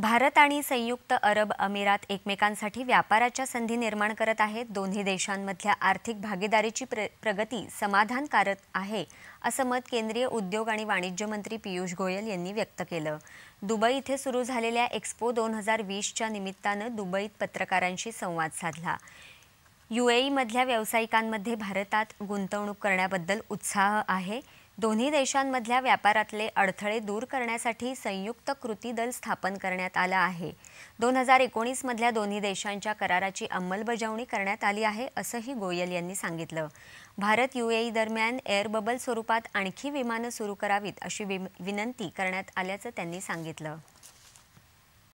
भारत आणि संयुक्त अरब अमिरात एकमेकांसाठी व्यापाराच्या संधी निर्माण करत आहेत दोन्ही देशांमधल्या आर्थिक भागीदारीची प्र प्रगती समाधानकारक आहे असं मत केंद्रीय उद्योग आणि वाणिज्य मंत्री पियुष गोयल यांनी व्यक्त केलं दुबई इथे सुरू झालेल्या एक्स्पो दोन हजार वीसच्या निमित्तानं दुबईत पत्रकारांशी संवाद साधला यू ईमधल्या व्यावसायिकांमध्ये भारतात गुंतवणूक करण्याबद्दल उत्साह आहे दोन्ही देशांमधल्या व्यापारातले अडथळे दूर करण्यासाठी संयुक्त कृती दल स्थापन करण्यात आलं आहे दोन हजार एकोणीसमधल्या दोन्ही देशांच्या कराराची अंमलबजावणी करण्यात आली आहे असंही गोयल यांनी सांगितलं भारत यू ए दरम्यान एअर बबल स्वरूपात आणखी विमानं सुरू करावीत अशी विनंती करण्यात आल्याचं त्यांनी सांगितलं